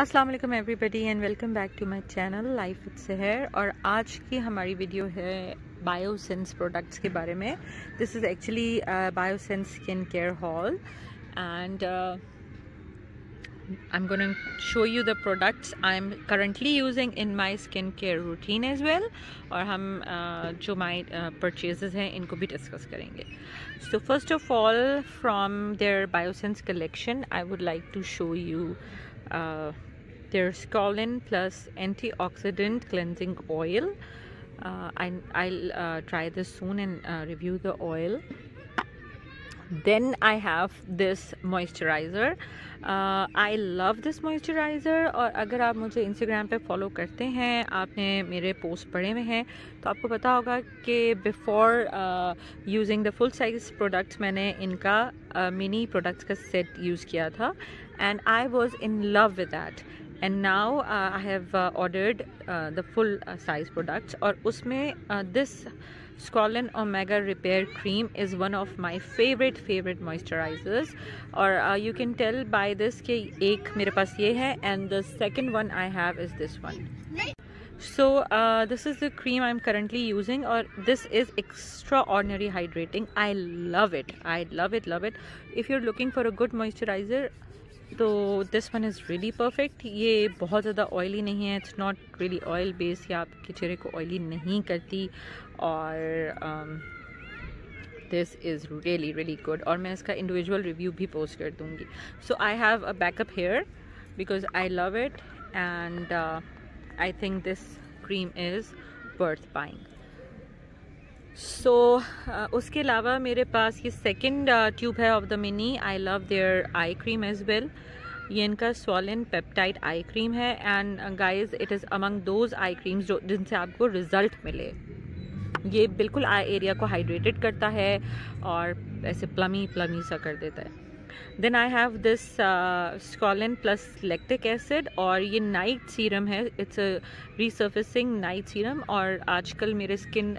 Aslam everybody and welcome back to my channel life it's here और आज की हमारी वीडियो है बायोसेंस प्रोडक्ट्स के बारे में this is actually Biossance skin care haul and I am gonna show you the products I am currently using in my skin care routine as well और हम uh, जो माई परचेज uh, हैं इनको भी डिस्कस करेंगे so first of all from their Biossance collection I would like to show you There's Colin Plus Antioxidant Cleansing Oil. Uh, I, i'll uh, try this soon and uh, review the oil. Then I have this moisturizer. uh, I love this moisturizer और अगर आप मुझे Instagram पे follow करते हैं आपने मेरे post पढ़े हुए हैं तो आपको पता होगा कि before uh, using the full size products मैंने इनका mini products का set use किया था and I was in love with that. and now uh, I have uh, ordered uh, the full size products or usme this Scrollin Omega Repair Cream is one of my favorite favorite moisturizers or you can tell by this ke ek mere paas ye hai and the second one I have is this one so this is the cream I'm currently using or this is extraordinary hydrating I love it I love it love it if you're looking for a good moisturizer तो this one is really perfect ये बहुत ज़्यादा oily नहीं है it's not really oil base ये आपके चेहरे को ऑयली नहीं करती और this is really really good और मैं इसका इंडिविजुअल रिव्यू भी पोस्ट कर दूँगी so I have a backup here because I love it and I think this cream is worth buying so so, uh, उसके अलावा मेरे पास ये सेकेंड ट्यूब uh, है of the mini I love their eye cream as well ये इनका squalane peptide eye cream है and guys it is among those eye creams जो जिनसे आपको रिज़ल्ट मिले ये बिल्कुल आई एरिया को हाइड्रेटेड करता है और ऐसे प्लमी प्लमी सा कर देता है then I have this squalane plus lactic acid और ये नाइट सीरम है it's a resurfacing night serum और आजकल मेरे स्किन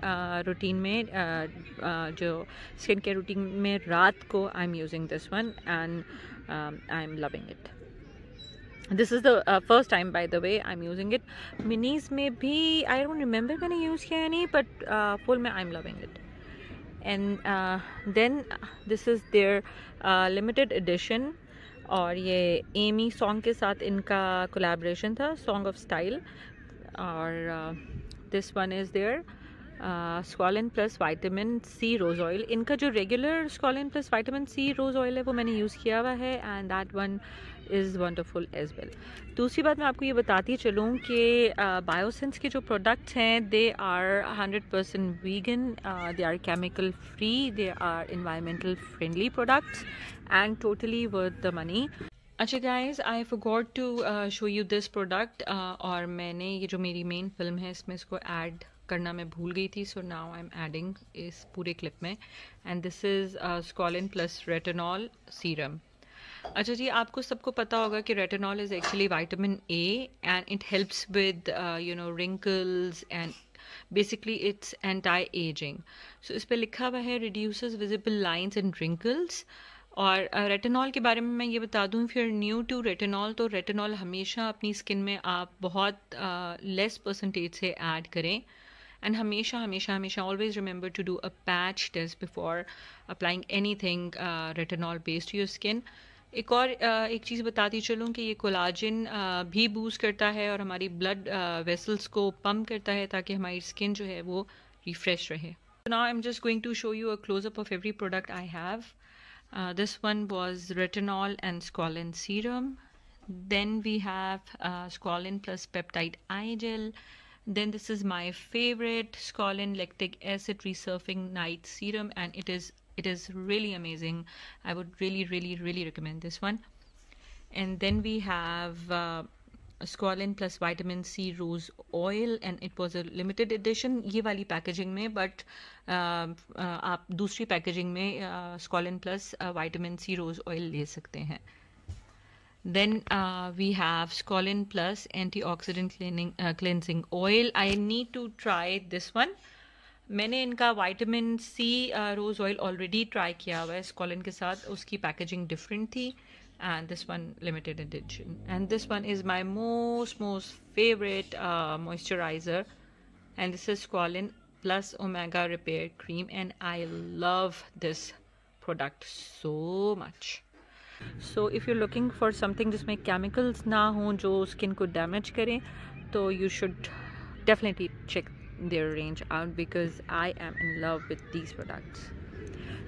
रूटीन uh, में uh, uh, जो स्किन केयर रूटीन में रात को I am using this one and I am loving it this is the first time by the way I am using it minis में भी I don't remember मैंने use किया नहीं but full uh, में I am loving it and then this is their limited edition और ये Amy Song के साथ इनका कोलेब्रेशन था सॉन्ग ऑफ स्टाइल और this one is their squalane plus vitamin C rose oil इनका जो regular squalane plus vitamin C rose oil है वो मैंने यूज़ किया हुआ है and that one is wonderful as well दूसरी बात मैं आपको ये बताती चलूँ कि बायोसेंस के जो प्रोडक्ट्स हैं they are 100 percent vegan they are chemical free they are environmental friendly products and totally worth the money अच्छा guys I got to show you this product और मैंने ये जो मेरी मेन फिल्म है इसमें इसको ऐड करना मैं भूल गई थी so now I am adding इस पूरे क्लिप में and this is squalane plus retinol serum अच्छा जी आपको सबको पता होगा कि retinol is actually vitamin A and it helps with you know wrinkles and basically it's anti aging so इस पर लिखा हुआ है reduce visible lines and wrinkles और रेटेनॉल uh, के बारे में मैं ये बता दूँ फिर न्यू टू रेटेनॉल तो रेटेनॉल हमेशा अपनी स्किन में आप बहुत लेस uh, परसेंटेज से ऐड करें एंड हमेशा हमेशा हमेशा always remember to do a patch test before applying anything retinol based your skin एक और एक चीज़ बताती चलूँ कि ये कोलाजिन भी बूस्ट करता है और हमारी ब्लड वेसल्स को पम्प करता है ताकि हमारी स्किन जो है वो रिफ्रेश रहे now I am just going to show you a close up of every product I have this one was retinol and squalane serum then we have squalane plus peptide eye gel then this is my favourite squalane lactic acid resurfacing night serum and it is it is really amazing i would really really really recommend this one and then we have uh, squalene plus vitamin c rose oil and it was a limited edition ye wali packaging mein but uh, uh aap dusri packaging mein uh, squalene plus uh, vitamin c rose oil le sakte hain then uh, we have squalene plus antioxidant cleaning uh, cleansing oil i need to try this one मैंने इनका vitamin C rose oil already try किया हुआ है squalane के साथ उसकी packaging different थी and this one limited edition and this one is my most most favourite moisturiser and this is squalane plus omega repair cream and I love this product so much so if you looking for something जिसमें chemicals ना हों जो skin को damage करें तो you should definitely check their range out because I am in love with these products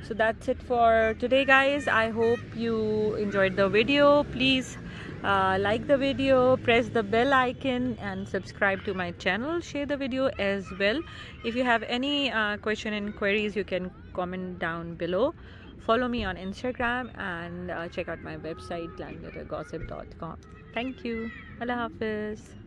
so that's it for today guys I hope you enjoyed the video please uh, like the video press the bell icon and subscribe to my channel share the video as well if you have any uh, question and queries you can comment down below follow me on Instagram and uh, check out my website landlettergossip.com thank you Allah Hafiz